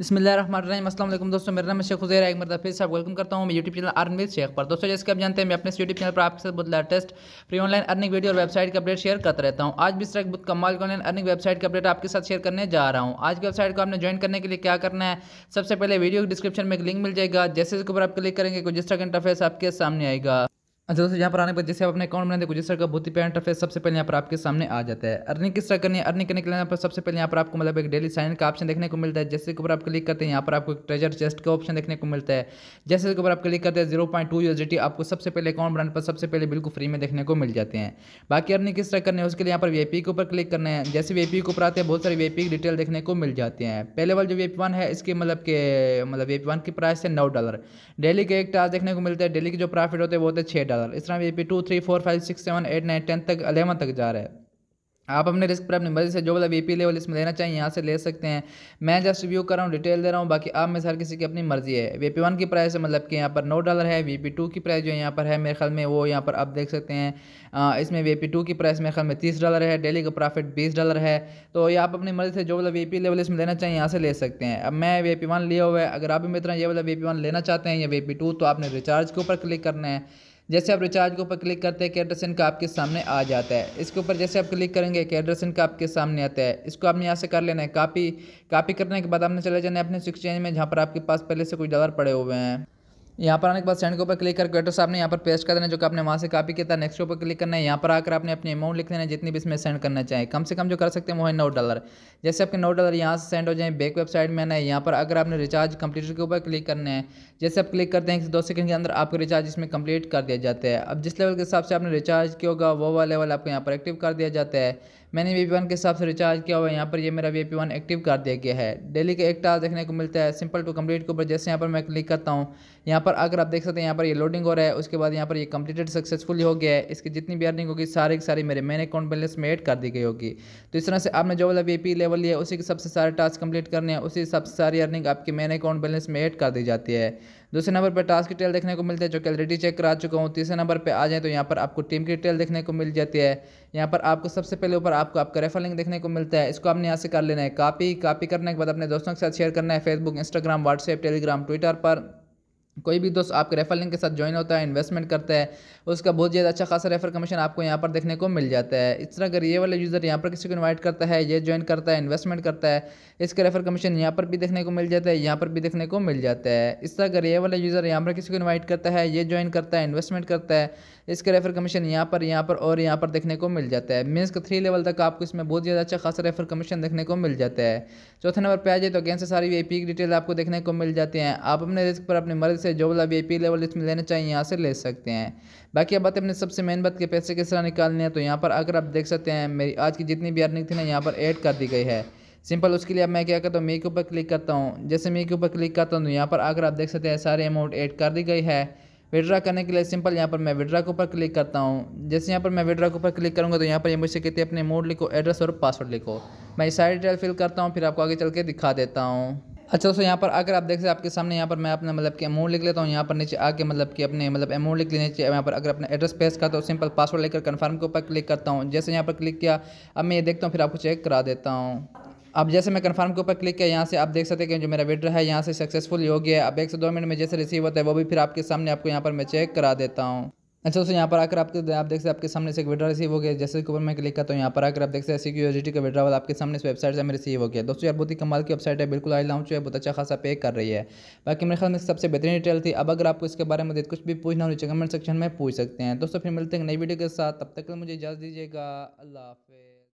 बसमिलकुम दोस्तों मेरा नाम शेख हुजैर एक मरदा फिर साहब वेलकम करता हूँ मैं यूट्यूब चैनल अर्नवीर शेख पर दोस्तों जैसे कि आप जानते हैं मैं अपने यूट्यूब चैनल पर आपके साथ बहुत latest free online earning video और वेबसाइट का अपडेट शेयर करता रहता हूँ आज भी इस तरह बहुत कमाल ऑनलाइन अर्निंग वेबसाइट का अपडेट आपके साथ शेयर करने जा रहा हूँ आज की वेबसाइट को आपने ज्वाइन करने के लिए क्या करना है सबसे पहले वीडियो डिस्क्रिप्शन में एक लिंक मिल जाएगा जैसे इसके ऊपर आप क्लिक करेंगे कुछ जिस तरह का इंटरफेस आपके सामने आएगा अच्छा दोस्तों यहाँ पर आने के बाद जैसे आप अपने अकाउंट बनाते हैं तरह का बहुत ही पेंट फेस सबसे पहले यहाँ पर आपके सामने आ जाता है अर्निंग किस तरह करनी है अर्निंग करने के लिए यहाँ पर सबसे पहले यहाँ पर आपको मतलब एक डेली साइन का ऑप्शन देखने को मिलता है जैसे ऊपर आप क्लिक करते हैं यहाँ पर आपको एक ट्रेजर चेस्ट का ऑप्शन देखने को मिलता है जैसे ऊपर आप क्लिक करते हैं जीरो पॉइंट टू आपको सबसे पहले अकाउंट बनाने पर सबसे पहले बिल्कुल फ्री में देखने को मिल जाते हैं बाकी अर्निंग किस तरह करनी है उसके लिए यहाँ पर वीआईपी के ऊपर क्लिक करना है जैसे वीआईपी के ऊपर आते हैं बहुत सारे वीपी की डिटेल देखने को मिल जाते हैं पहले वाले जो वीआईपी वन है इसके मतलब के मतलब वीआईपी वन की प्राइस है नौ डॉलर डेली के एक टास्क देखने को मिलता है डेली की जो प्रॉफिट होते हैं वो होते हैं छः जा इस तरह A P two three four five six seven eight nine ten तक अलेवन तक जा रहा है आप अपने रिस्क पर अपनी मर्जी से जो वाला वीपी लेवल इसमें लेना चाहिए यहाँ से ले सकते हैं मैं जस्ट रिव्यू कर रहा हूँ डिटेल दे रहा हूँ बाकी आप में सर हर किसी की अपनी मर्जी है वी पी वन की प्राइस है मतलब कि यहाँ पर नौ डॉलर है वी पी टू की प्राइस जो यहाँ पर है मेरे ख्याल में वो यहाँ पर आप देख सकते हैं इसमें इसमें वीपी टू की प्राइस मेरे ख्याल में तीस डॉलर है डेली का प्रॉफिट बीस डॉलर है तो ये आप अपनी मर्जी से जो वी वीपी लेवल इसमें लेना चाहिए यहाँ से ले सकते हैं अब मैं वी पी वन लिया हुआ है अगर आप भी मित्र ये ये वी पी वन लेना चाहते हैं या पी टू तो आपने रिचार्ज के ऊपर क्लिक करना है जैसे आप रिचार्ज के ऊपर क्लिक करते हैं कैडर सिंह इनका आपके सामने आ जाता है इसके ऊपर जैसे आप क्लिक करेंगे कैडर सिंह इनका आपके सामने आता है इसको आपने यहाँ से कर लेना है कापी कापी करने के बाद आपने चले जाना है अपने एक्सचेंज में जहाँ पर आपके पास पहले से कुछ डॉलर पड़े हुए हैं यहाँ पर आने के बाद सेंड के ऊपर क्लिक करके एड्रेस आपने यहाँ पर पेस्ट कर देना जो कि आपने वहाँ से कॉपी किया था नेक्स्ट के ऊपर क्लिक करना है यहाँ पर आकर आपने अपनी अमाउंट लिख देना है जितनी भी इसमें सेंड करना चाहें कम से कम जो कर सकते हैं वो है नौ डॉलर जैसे आपके नौ डॉलर यहाँ से सेंड हो जाए बैक वेबसाइट में आना है यहाँ पर अगर आपने रिचार्ज कंप्यूटर के ऊपर क्लिक करना है जैसे आप क्लिक करते हैं दो सेकंड के अंदर आपका रिचार्ज इसमें कंप्लीट कर दिया जाता है अब जिस लेवल के हिसाब से आपने रिचार्ज किया होगा वो वाला लेवल आपको यहाँ पर एक्टिव कर दिया जाता है मैंने वी पी वन के हिसाब से रिचार्ज किया हुआ है यहाँ पर ये मेरा वी पी वन एक्टिव कर दिया गया है डेली का एक टास्क देखने को मिलता है सिंपल टू कंप्लीट के ऊपर जैसे यहाँ पर मैं क्लिक करता हूँ यहाँ पर अगर आप देख सकते हैं यहाँ पर ये लोडिंग हो रहा है उसके बाद यहाँ पर ये यह कंप्लीटेड सक्सेसफुल हो गया है इसकी जितनी भी अर्निंग होगी सारी की सारी मेरे मेन अकाउंट बैलेंस में एड कर दी गई होगी तो इस तरह से आपने जो वाला वी लेवल लिया उसी के सबसे सारे टास्क कंप्लीट करने हैं उसी हिसाब से सारी अर्निंग आपके मेन अकाउंट बैलेंस में एड कर दी जाती है दूसरे नंबर पर टास्क डिटेल देखने को मिलते हैं जो कि ऑलरेडी चेक करा चुका हूँ तीसरे नंबर पर आ जाए तो यहाँ पर आपको टीम की डिटेल देखने को मिल जाती है यहाँ पर आपको सबसे पहले ऊपर आपको आपका रेफर लिंक देखने को मिलता है इसको आपने यहाँ से कर लेना है कापी कापी करने के बाद अपने दोस्तों के साथ शेयर करना है Facebook Instagram WhatsApp Telegram Twitter पर कोई भी दोस्त आपके रेफर लिंक के साथ ज्वाइन होता है इन्वेस्टमेंट करता है उसका बहुत ज़्यादा अच्छा खासा रेफर कमीशन आपको यहाँ पर देखने को मिल जाता है इस तरह अगर ये वाला यूज़र यहाँ पर किसी को इनवाइट करता है ये ज्वाइन करता है इन्वेस्टमेंट करता है इसका रेफर कमीशन यहाँ पर भी देखने को मिल जाता है यहाँ पर भी देखने को मिल जाता है इस तरह अगर ये वाला यूज़र यहाँ पर किसी को इन्वाइट करता है ये ज्वाइन करता है इन्वेस्टमेंट करता है इसका रेफर कमीशन यहाँ पर यहाँ पर और यहाँ पर देखने को मिल जाता है मीन्स का थ्री लेवल तक आपको इसमें बहुत ज़्यादा अच्छा खासा रेफर कमीशन देखने को मिल जाता है चौथे नंबर पर आ जाए तो अगेन से सारी वी की डिटेल आपको देखने को मिल जाती हैं आप अपने रिस्क पर अपनी मर्जी से जो वाला वी पी लेवल इसमें लेना चाहिए यहाँ से ले सकते हैं बाकी अब बात अपने सबसे मेन बात के पैसे किस तरह निकालने हैं तो यहाँ पर अगर आप देख सकते हैं मेरी आज की जितनी भी अर्निंग थी ना यहाँ पर ऐड कर दी गई है सिंपल उसके लिए अब मैं क्या करता हूँ मे के ऊपर क्लिक करता हूँ जैसे मे के ऊपर क्लिक करता हूँ तो यहाँ पर अगर आप देख सकते हैं सारे अमाउंट ऐड कर दी गई है विड्रा करने के लिए सिंपल यहाँ पर मैं विड्रा के ऊपर क्लिक करता हूँ जैसे यहाँ पर मैं विड्रा के ऊपर क्लिक करूँगा तो यहाँ पर ये मुझसे कहते हैं अपने मोड लिखो एड्रेस और पासवर्ड लिखो मैं सारी डिटेल फिल करता हूँ फिर आपको आगे चल के दिखा देता हूँ अच्छा दोस्तों यहाँ पर अगर आप देख सकते हैं आपके सामने यहाँ पर मैं अपना मतलब कि अमाउंट लिख लेता हूँ यहाँ पर नीचे आके मतलब कि अपने मतलब अमाउंट लिख लेने चाहिए यहाँ पर अगर अपना एड्रेस पेश करता हूँ तो सिंपल पासवर्ड लेकर कन्फर्म के ऊपर क्लिक करता हूँ जैसे यहाँ पर क्लिक किया अब मैं ये देखता हूँ फिर आपको चेक करा देता हूँ अब जैसे मैं कन्फर्म के ऊपर क्लिक किया यहाँ से आप देख सकते हैं कि जो मेरा विड्रो है यहाँ से सक्सेसफुल हो गया है अब एक से दो मिनट में जैसे रिसीव होता है वो भी फिर आपके सामने आपको यहाँ पर मैं चेक करा देता हूँ अच्छा दोस्तों यहाँ पर आकर आपके आप देख सकते हैं आपके सामने से एक विड्रा रिसीव हो गया जैसे कि ऊपर मैं क्लिक करता हूँ यहाँ पर आकर आप देख सकते हैं सिक्योरिटी का विड्रावल आपके सामने इस वेबसाइट से हमें रिसीव हो गया दोस्तों यार बहुत ही कमाल की वेबसाइट है बिल्कुल आई लाउंच है बहुत अच्छा खासा पे कर रही है बाकी मेरे ख्याल में सबसे बेहतरीन डिटेल थी अब अगर आपको इसके बारे में कुछ भी पूछना हो नीचे कमेंट सेक्शन में पूछ सकते हैं दोस्तों फिर मिलते हैं नई वीडियो के साथ तब तक मुझे इजाज़ दीजिएगा अल्लाह हाफ़